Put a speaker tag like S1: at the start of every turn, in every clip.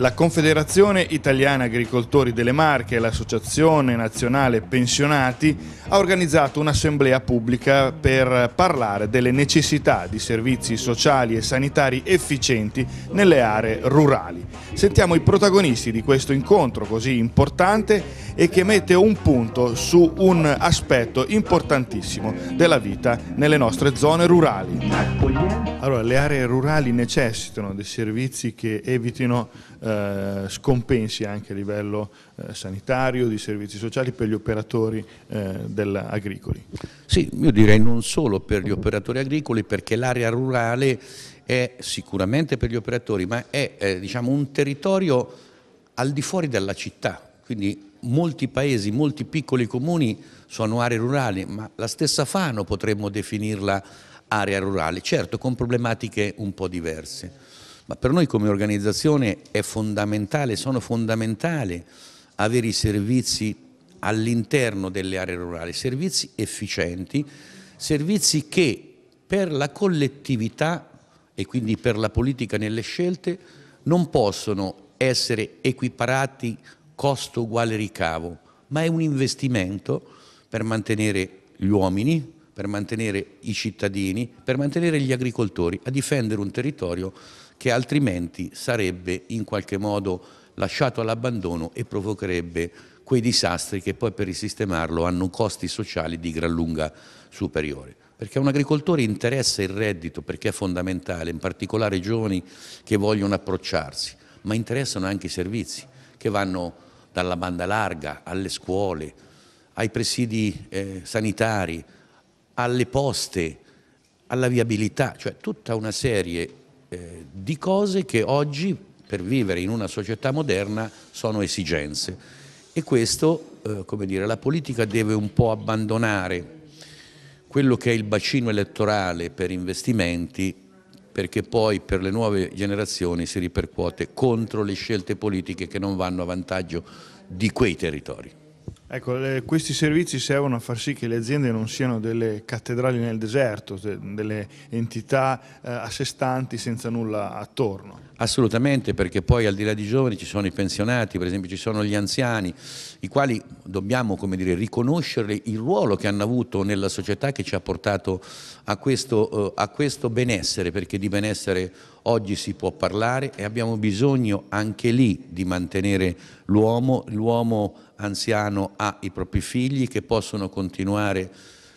S1: La Confederazione Italiana Agricoltori delle Marche e l'Associazione Nazionale Pensionati ha organizzato un'assemblea pubblica per parlare delle necessità di servizi sociali e sanitari efficienti nelle aree rurali. Sentiamo i protagonisti di questo incontro così importante e che mette un punto su un aspetto importantissimo della vita nelle nostre zone rurali. Allora, le aree rurali necessitano di servizi che evitino eh, eh, scompensi anche a livello eh, sanitario, di servizi sociali per gli operatori eh, agricoli. Sì, io direi non solo per gli operatori agricoli perché l'area rurale
S2: è sicuramente per gli operatori ma è, è eh, diciamo, un territorio al di fuori della città, quindi molti paesi, molti piccoli comuni sono aree rurali, ma la stessa Fano potremmo definirla area rurale, certo con problematiche un po' diverse ma per noi come organizzazione è fondamentale, sono fondamentali avere i servizi all'interno delle aree rurali, servizi efficienti, servizi che per la collettività e quindi per la politica nelle scelte non possono essere equiparati costo uguale ricavo, ma è un investimento per mantenere gli uomini, per mantenere i cittadini, per mantenere gli agricoltori a difendere un territorio che altrimenti sarebbe in qualche modo lasciato all'abbandono e provocherebbe quei disastri che poi per risistemarlo hanno costi sociali di gran lunga superiori. Perché a un agricoltore interessa il reddito perché è fondamentale, in particolare i giovani che vogliono approcciarsi, ma interessano anche i servizi che vanno dalla banda larga alle scuole, ai presidi eh, sanitari, alle poste, alla viabilità, cioè tutta una serie eh, di cose che oggi per vivere in una società moderna sono esigenze e questo, eh, come dire, la politica deve un po' abbandonare quello che è il bacino elettorale per investimenti perché poi per le nuove generazioni si ripercuote contro le scelte politiche che non vanno a vantaggio di quei territori.
S1: Ecco, le, eh, questi servizi servono a far sì che le aziende non siano delle cattedrali nel deserto, de, delle entità eh, a sé stanti senza nulla attorno.
S2: Assolutamente, perché poi al di là di giovani ci sono i pensionati, per esempio ci sono gli anziani, i quali dobbiamo dire, riconoscere il ruolo che hanno avuto nella società che ci ha portato a questo, eh, a questo benessere, perché di benessere oggi si può parlare e abbiamo bisogno anche lì di mantenere l'uomo, l'uomo anziano ha i propri figli che possono continuare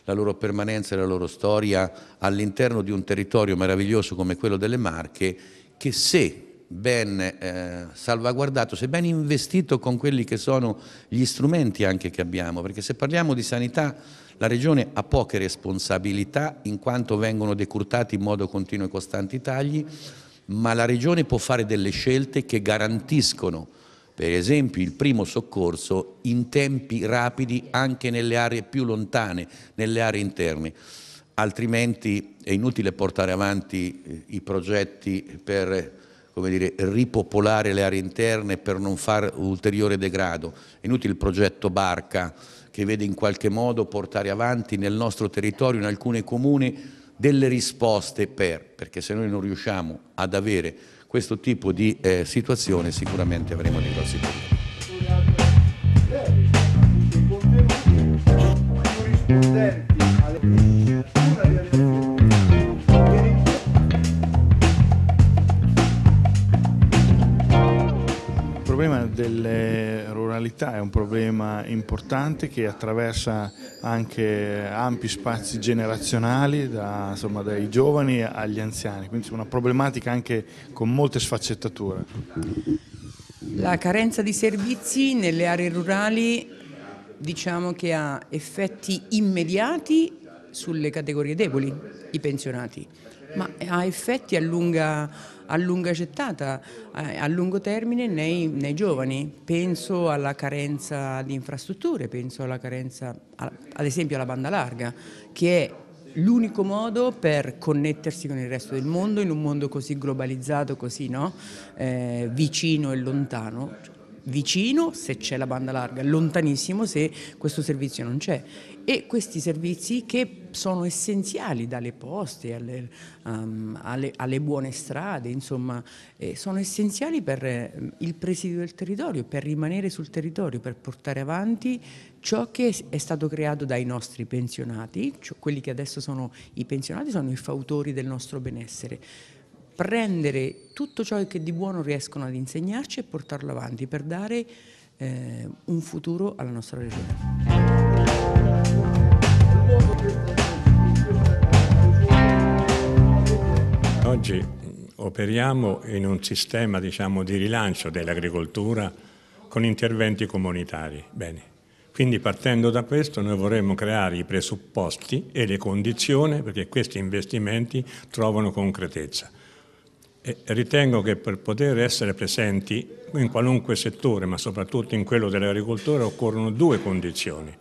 S2: la loro permanenza e la loro storia all'interno di un territorio meraviglioso come quello delle Marche che se ben eh, salvaguardato, se ben investito con quelli che sono gli strumenti anche che abbiamo, perché se parliamo di sanità la Regione ha poche responsabilità in quanto vengono decurtati in modo continuo e costante i tagli, ma la Regione può fare delle scelte che garantiscono per esempio il primo soccorso in tempi rapidi anche nelle aree più lontane, nelle aree interne. Altrimenti è inutile portare avanti eh, i progetti per dire, ripopolare le aree interne per non fare ulteriore degrado. È inutile il progetto Barca che vede in qualche modo portare avanti nel nostro territorio, in alcuni comuni, delle risposte per, perché se noi non riusciamo ad avere questo tipo di eh, situazione sicuramente avremo dei grossi problemi.
S1: importante che attraversa anche ampi spazi generazionali, da, insomma, dai giovani agli anziani, quindi una problematica anche con molte sfaccettature.
S3: La carenza di servizi nelle aree rurali diciamo che ha effetti immediati sulle categorie deboli, i pensionati, ma eh, ha effetti a lunga, a lunga gettata, eh, a, lungo termine nei, nei, giovani. Penso alla carenza di infrastrutture, penso alla carenza, ad esempio alla banda larga, che è l'unico modo per connettersi con il resto del mondo in un mondo così globalizzato, così no? eh, vicino e lontano vicino se c'è la banda larga, lontanissimo se questo servizio non c'è. E questi servizi che sono essenziali dalle poste alle, um, alle, alle buone strade, insomma, eh, sono essenziali per eh, il presidio del territorio, per rimanere sul territorio, per portare avanti ciò che è stato creato dai nostri pensionati, cioè quelli che adesso sono i pensionati sono i fautori del nostro benessere prendere tutto ciò che di buono riescono ad insegnarci e portarlo avanti per dare eh, un futuro alla nostra regione.
S4: Oggi mm, operiamo in un sistema diciamo, di rilancio dell'agricoltura con interventi comunitari. Bene. Quindi partendo da questo noi vorremmo creare i presupposti e le condizioni perché questi investimenti trovano concretezza ritengo che per poter essere presenti in qualunque settore, ma soprattutto in quello dell'agricoltura, occorrono due condizioni.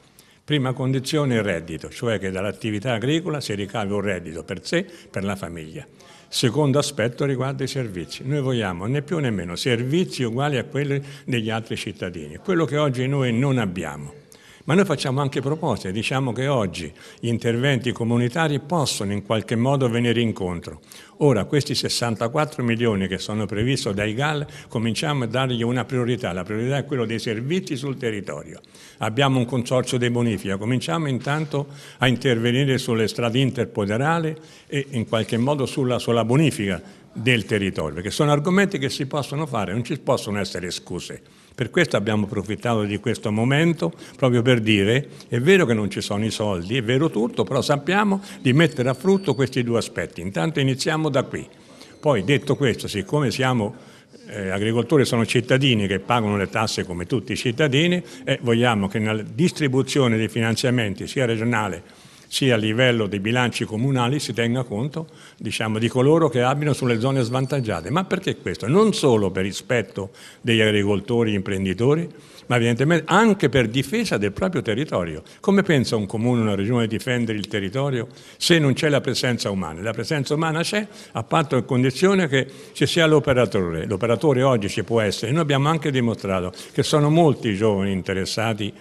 S4: Prima condizione il reddito, cioè che dall'attività agricola si ricavi un reddito per sé, per la famiglia. Secondo aspetto riguarda i servizi. Noi vogliamo né più né meno servizi uguali a quelli degli altri cittadini, quello che oggi noi non abbiamo. Ma noi facciamo anche proposte, diciamo che oggi gli interventi comunitari possono in qualche modo venire incontro. Ora, questi 64 milioni che sono previsti dai GAL, cominciamo a dargli una priorità. La priorità è quella dei servizi sul territorio. Abbiamo un consorzio dei bonifica, cominciamo intanto a intervenire sulle strade interpoderali e in qualche modo sulla, sulla bonifica del territorio, perché sono argomenti che si possono fare, non ci possono essere scuse. Per questo abbiamo approfittato di questo momento proprio per dire è vero che non ci sono i soldi, è vero tutto, però sappiamo di mettere a frutto questi due aspetti. Intanto iniziamo da qui. Poi detto questo, siccome siamo eh, agricoltori sono cittadini che pagano le tasse come tutti i cittadini e vogliamo che nella distribuzione dei finanziamenti sia regionale sia a livello dei bilanci comunali si tenga conto diciamo, di coloro che abbiano sulle zone svantaggiate. Ma perché questo? Non solo per rispetto degli agricoltori e imprenditori, ma evidentemente anche per difesa del proprio territorio. Come pensa un comune, una regione a difendere il territorio se non c'è la presenza umana? La presenza umana c'è a patto e condizione che ci sia l'operatore. L'operatore oggi ci può essere. Noi abbiamo anche dimostrato che sono molti i giovani interessati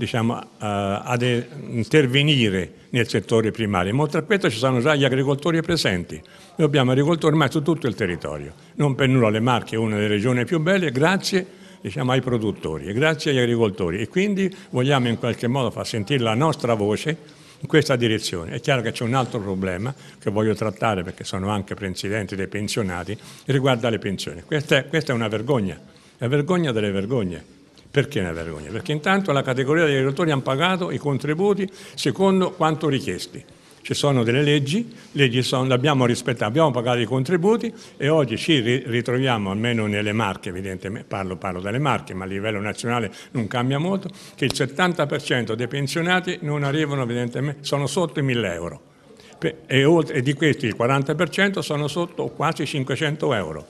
S4: diciamo, eh, ad intervenire nel settore primario. In Montrappeto ci sono già gli agricoltori presenti. Noi abbiamo agricoltori ormai su tutto il territorio. Non per nulla le Marche è una delle regioni più belle, grazie diciamo, ai produttori e grazie agli agricoltori. E quindi vogliamo in qualche modo far sentire la nostra voce in questa direzione. È chiaro che c'è un altro problema che voglio trattare perché sono anche presidente dei pensionati, riguarda le pensioni. Questa è, questa è una vergogna, è vergogna delle vergogne perché una vergogna? Perché intanto la categoria degli agricoltori hanno pagato i contributi secondo quanto richiesti. Ci sono delle leggi, leggi le abbiamo rispettate, abbiamo pagato i contributi e oggi ci ritroviamo, almeno nelle marche, evidentemente parlo, parlo delle marche, ma a livello nazionale non cambia molto, che il 70% dei pensionati non arrivano, evidentemente, sono sotto i 1000 euro. E, e di questi il 40% sono sotto quasi 500 euro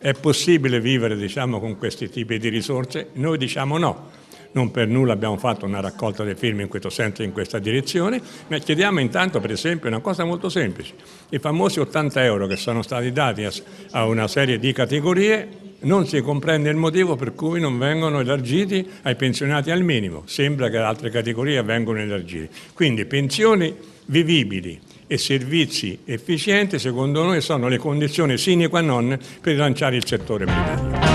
S4: è possibile vivere diciamo, con questi tipi di risorse? Noi diciamo no. Non per nulla abbiamo fatto una raccolta dei film in questo senso e in questa direzione, ma chiediamo intanto per esempio una cosa molto semplice. I famosi 80 euro che sono stati dati a una serie di categorie non si comprende il motivo per cui non vengono elargiti ai pensionati al minimo. Sembra che altre categorie vengano elargite. Quindi pensioni vivibili, e servizi efficienti secondo noi sono le condizioni sine qua non per rilanciare il settore privato.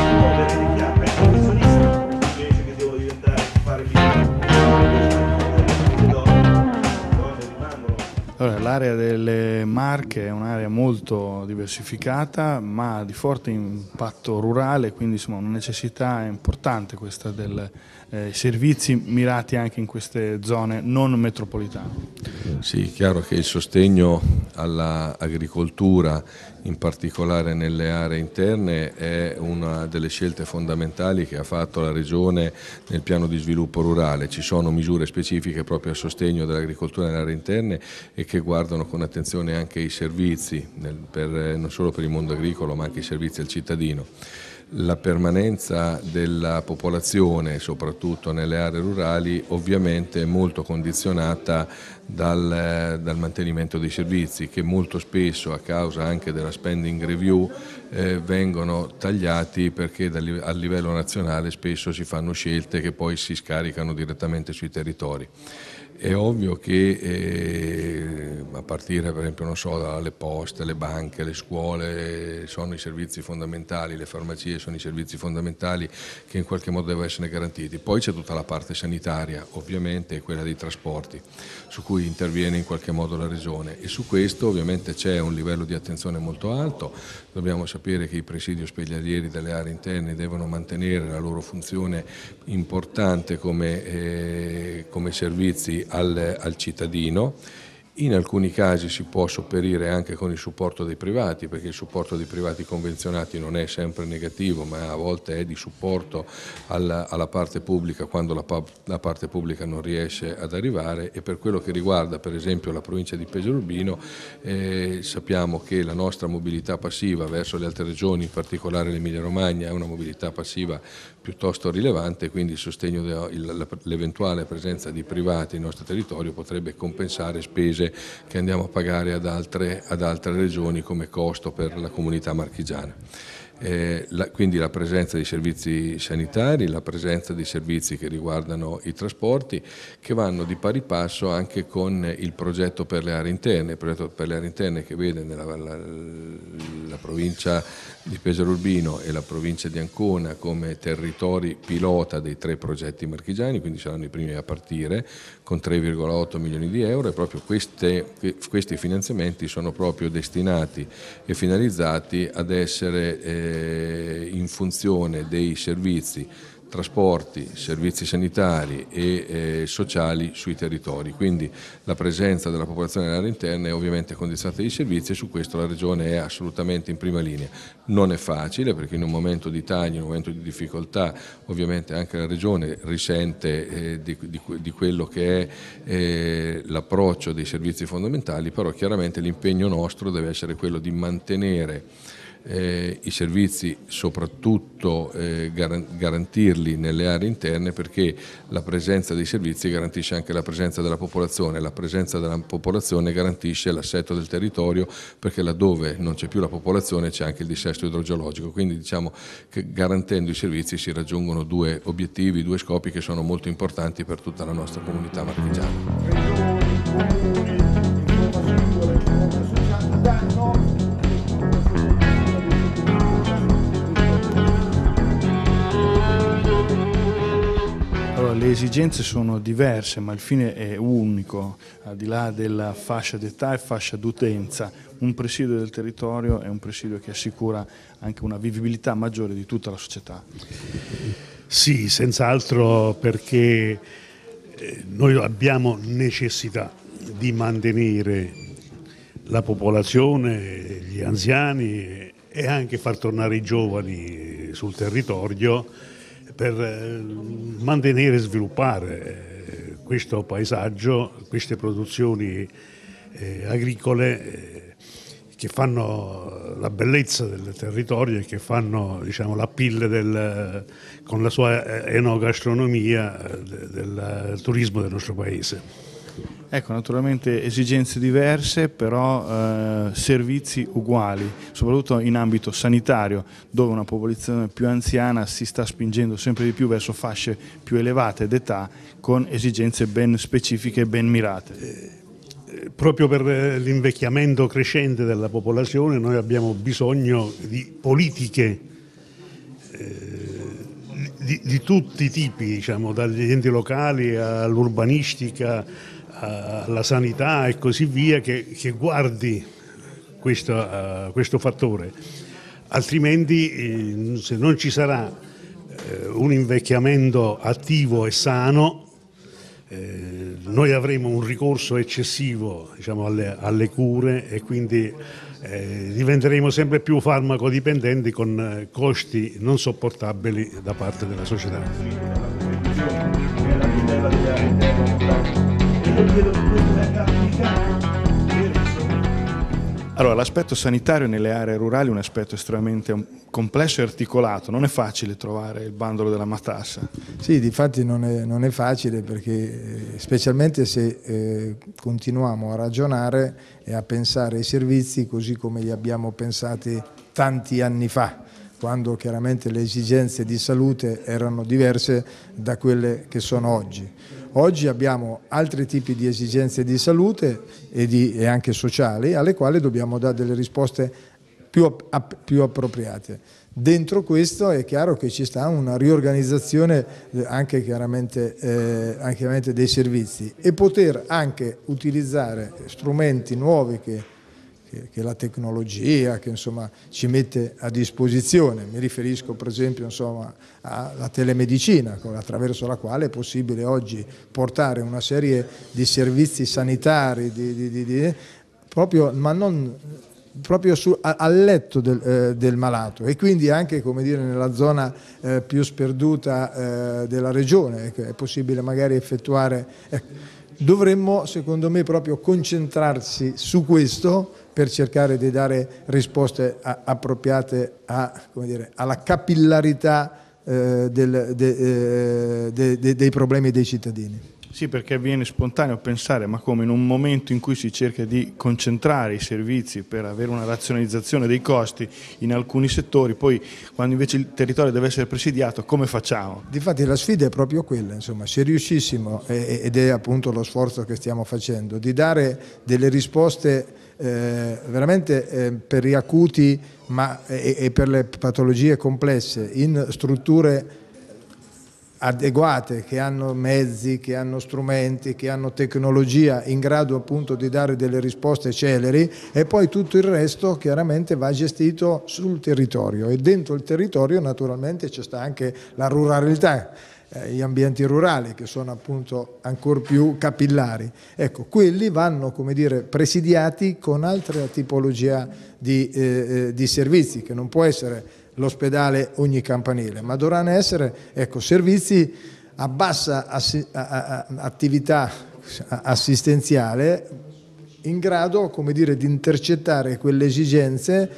S1: L'area delle Marche è un'area molto diversificata ma di forte impatto rurale, quindi insomma, una necessità importante questa dei eh, servizi mirati anche in queste zone non metropolitane.
S5: Sì, è chiaro che il sostegno all'agricoltura, in particolare nelle aree interne, è una delle scelte fondamentali che ha fatto la Regione nel piano di sviluppo rurale. Ci sono misure specifiche proprio a sostegno dell'agricoltura nelle aree interne e che guardano riguardano con attenzione anche i servizi, nel, per, eh, non solo per il mondo agricolo ma anche i servizi al cittadino. La permanenza della popolazione, soprattutto nelle aree rurali, ovviamente è molto condizionata dal, eh, dal mantenimento dei servizi che molto spesso a causa anche della spending review eh, vengono tagliati perché dal, a livello nazionale spesso si fanno scelte che poi si scaricano direttamente sui territori è ovvio che eh, a partire per esempio so, dalle poste, le banche, le scuole sono i servizi fondamentali, le farmacie sono i servizi fondamentali che in qualche modo devono essere garantiti. Poi c'è tutta la parte sanitaria ovviamente e quella dei trasporti su cui interviene in qualche modo la Regione e su questo ovviamente c'è un livello di attenzione molto alto, Dobbiamo sapere che i presidi ospedalieri delle aree interne devono mantenere la loro funzione importante come, eh, come servizi al, al cittadino in alcuni casi si può sopperire anche con il supporto dei privati, perché il supporto dei privati convenzionati non è sempre negativo, ma a volte è di supporto alla, alla parte pubblica quando la, la, parte pubblica non riesce ad arrivare e per quello che riguarda per esempio la provincia di Peserurbino eh, sappiamo che la nostra mobilità passiva verso le altre regioni, in particolare l'Emilia Romagna, è una mobilità passiva piuttosto rilevante, quindi il sostegno l'eventuale presenza di privati nel nostro territorio potrebbe compensare spese che andiamo a pagare ad altre, ad altre regioni come costo per la comunità marchigiana eh, la, quindi la presenza di servizi sanitari, la presenza di servizi che riguardano i trasporti, che vanno di pari passo anche con il progetto per le aree interne, il progetto per le aree interne che vede nella, la, la provincia di Pesaro Urbino e la provincia di Ancona come territori pilota dei tre progetti marchigiani, quindi saranno i primi a partire con 3,8 milioni di euro e proprio queste, questi finanziamenti sono proprio destinati e finalizzati ad essere eh, eh, in funzione dei servizi trasporti, servizi sanitari e eh, sociali sui territori. Quindi la presenza della popolazione nell'area interna è ovviamente condizionata dai servizi e su questo la Regione è assolutamente in prima linea. Non è facile perché in un momento di tagli, in un momento di difficoltà, ovviamente anche la Regione risente eh, di, di, di, quello che è eh, l'approccio dei servizi fondamentali, però chiaramente l'impegno nostro deve essere quello di mantenere eh, i servizi, soprattutto eh, garantirli nelle aree interne perché la presenza dei servizi garantisce anche la presenza della popolazione, la presenza della popolazione garantisce l'assetto del territorio perché laddove non c'è più la popolazione c'è anche il dissesto idrogeologico, quindi diciamo che garantendo i servizi si raggiungono due obiettivi, due scopi che sono molto importanti per tutta la nostra comunità
S6: marchigiana.
S1: esigenze sono diverse, ma il fine è unico, al di là della fascia d'età e fascia d'utenza. Un presidio del territorio è un presidio che assicura anche una vivibilità maggiore di tutta la società. Sì,
S7: senz'altro perché eh, noi abbiamo necessità di mantenere la popolazione, gli anziani e anche far tornare i giovani sul territorio per eh, mantenere e sviluppare eh, questo paesaggio, queste produzioni eh, agricole che fanno la bellezza del territorio e che fanno diciamo, la pille del, con la sua
S1: enogastronomia del turismo del nostro paese. Ecco, naturalmente esigenze diverse, però eh, servizi uguali, soprattutto in ambito sanitario, dove una popolazione più anziana si sta spingendo sempre di più verso fasce più elevate d'età, con esigenze ben specifiche e ben mirate eh,
S7: eh, proprio per eh, l'invecchiamento crescente della popolazione noi abbiamo bisogno di politiche di, di, tutti i tipi, diciamo, dagli enti locali all'urbanistica, alla eh, sanità e così via che, che guardi questo, uh, questo, fattore, altrimenti eh, se non ci sarà eh, un invecchiamento attivo e sano, noi avremo un ricorso eccessivo diciamo, alle, alle, cure e quindi diventeremo sempre più farmacodipendenti con costi non sopportabili da parte della società.
S1: Allora, l'aspetto sanitario nelle aree rurali è un aspetto estremamente um, complesso e articolato, non è facile trovare il bandolo della matassa.
S6: Sì, difatti non è, non è facile perché eh, specialmente se eh, continuiamo a ragionare e a pensare ai servizi così come li abbiamo pensati tanti anni fa quando chiaramente le esigenze di salute erano diverse da quelle che sono oggi. Oggi abbiamo altri tipi di esigenze di salute e, di, e anche sociali alle quali dobbiamo dare delle risposte più, app più appropriate. Dentro questo è chiaro che ci sta una riorganizzazione eh, anche chiaramente, eh, anche chiaramente dei servizi e poter anche utilizzare strumenti nuovi che che, che la tecnologia che, insomma, ci mette a disposizione. Mi riferisco per esempio insomma, alla telemedicina, attraverso la quale è possibile oggi portare una serie di servizi sanitari, di, di, di, proprio, ma non proprio su, a, al letto del, eh, del, malato e quindi anche dire, nella zona eh, più sperduta eh, della regione ecco, è possibile magari effettuare... Ecco. Dovremmo secondo me proprio concentrarsi su questo per cercare di dare risposte a, appropriate a, dire, alla capillarità eh, del, de, eh, de, de, dei problemi dei cittadini.
S1: Sì, perché viene spontaneo pensare, ma come in un momento in cui si cerca di concentrare i servizi per avere una razionalizzazione dei costi in alcuni settori, poi quando invece il territorio deve essere presidiato, come facciamo?
S6: Difatti la sfida è proprio quella, insomma, se riuscissimo, ed è appunto lo sforzo che stiamo facendo, di dare delle risposte eh, veramente eh, per gli acuti ma, e, e per le patologie complesse in strutture adeguate, che hanno mezzi, che hanno strumenti, che hanno tecnologia in grado appunto di dare delle risposte celeri e poi tutto il resto chiaramente va gestito sul territorio e dentro il territorio naturalmente c'è sta anche la ruralità eh, gli ambienti rurali che sono appunto ancora più capillari. Ecco, quelli vanno come dire, presidiati con altre tipologie di, eh, eh, di servizi che non può essere l'ospedale ogni campanile, ma dovranno essere ecco, servizi a bassa assi a a attività assistenziale in grado dire, di intercettare quelle esigenze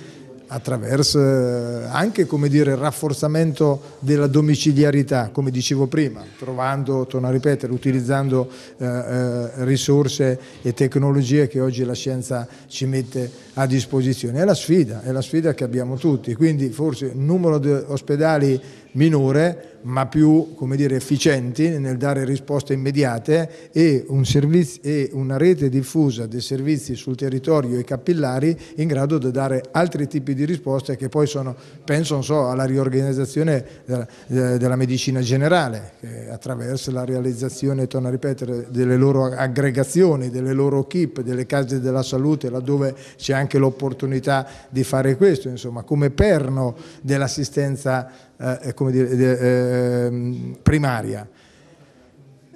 S6: attraverso eh, anche dire, il rafforzamento della domiciliarità, come dicevo prima, trovando, torno a ripetere, utilizzando eh, eh, risorse e tecnologie che oggi la scienza ci mette a disposizione. È la sfida, è la sfida che abbiamo tutti, quindi forse il numero di ospedali minore ma più dire, efficienti nel dare risposte immediate e, un servizio, e, una rete diffusa dei servizi sul territorio e capillari in grado di dare altri tipi di risposte che poi sono, penso so, alla riorganizzazione eh, della, medicina generale che attraverso la realizzazione, torno a ripetere, delle loro aggregazioni, delle loro equip, delle case della salute laddove c'è anche l'opportunità di fare questo, insomma, come perno dell'assistenza eh, dire, eh, primaria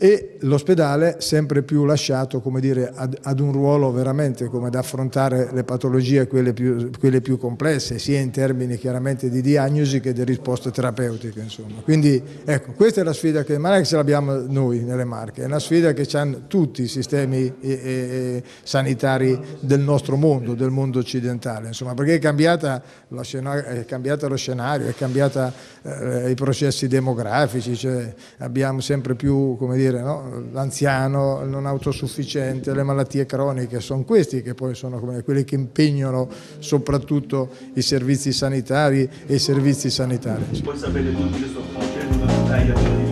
S6: e l'ospedale sempre più lasciato dire, ad, ad, un ruolo veramente come ad affrontare le patologie quelle più, quelle più, complesse, sia in termini chiaramente di diagnosi che di risposte terapeutiche. Insomma. Quindi ecco, questa è la sfida che non è che ce l'abbiamo noi nelle Marche, è una sfida che hanno tutti i sistemi e, e, sanitari del nostro mondo, del mondo occidentale, insomma, perché è, cambiata scenario, è cambiato lo scenario, è cambiato eh, i processi demografici, cioè abbiamo sempre più, come dire, dire, no? l'anziano, il non autosufficiente, le malattie croniche, sono questi che poi sono come quelli che impegnano soprattutto i servizi sanitari e i servizi sanitari.
S1: Poi sapete tutti che sono progetto,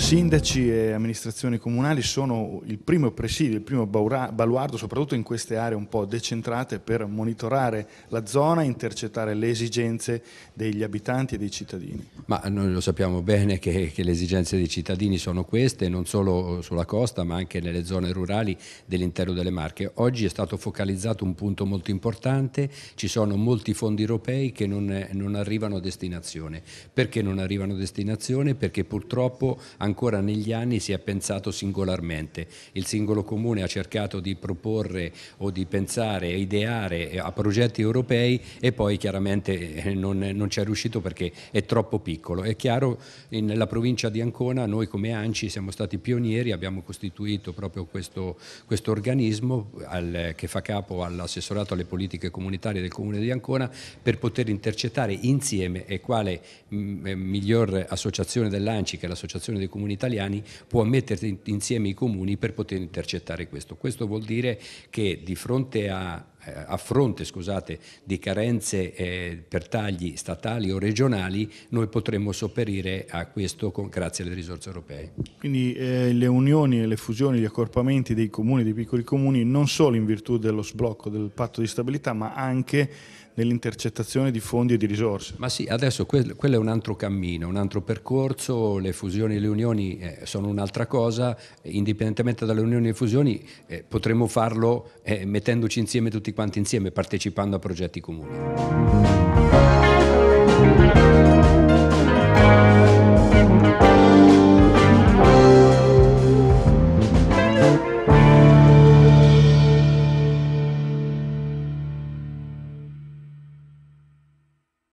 S1: sindaci e amministrazioni comunali sono il primo presidio, il primo baluardo, soprattutto in queste aree un po' decentrate, per monitorare la zona e intercettare le esigenze degli abitanti e dei cittadini.
S8: Ma noi lo sappiamo bene che, che le esigenze dei cittadini sono queste, non solo sulla costa ma anche nelle zone rurali dell'interno delle Marche. Oggi è stato focalizzato un punto molto importante, ci sono molti fondi europei che non, non arrivano a destinazione. Perché non arrivano a destinazione? Perché purtroppo ancora ancora negli anni si è pensato singolarmente. Il singolo comune ha cercato di proporre o di pensare, ideare eh, a progetti europei e poi chiaramente eh, non, non ci è riuscito perché è troppo piccolo. È chiaro, nella provincia di Ancona noi come ANCI siamo stati pionieri, abbiamo costituito proprio questo, questo organismo al, che fa capo all'assessorato alle politiche comunitarie del comune di Ancona per poter intercettare insieme e quale mm, eh, miglior associazione dell'ANCI che è l'associazione dei comuni comuni italiani può mettere insieme i comuni per poter intercettare questo. Questo vuol dire che di fronte a eh, a fronte scusate, di carenze eh, per tagli statali o regionali, noi potremmo sopperire a questo con, grazie alle risorse europee.
S1: Quindi eh, le unioni, e le fusioni, gli accorpamenti dei comuni, dei piccoli comuni, non solo in virtù dello sblocco del patto di stabilità, ma anche
S8: nell'intercettazione di fondi e di risorse. Ma sì, adesso quel, quello è un altro cammino, un altro percorso, le fusioni e le unioni eh, sono un'altra cosa, indipendentemente dalle unioni e le fusioni eh, potremmo farlo eh, mettendoci insieme tutti tutti quanti insieme partecipando a progetti comuni.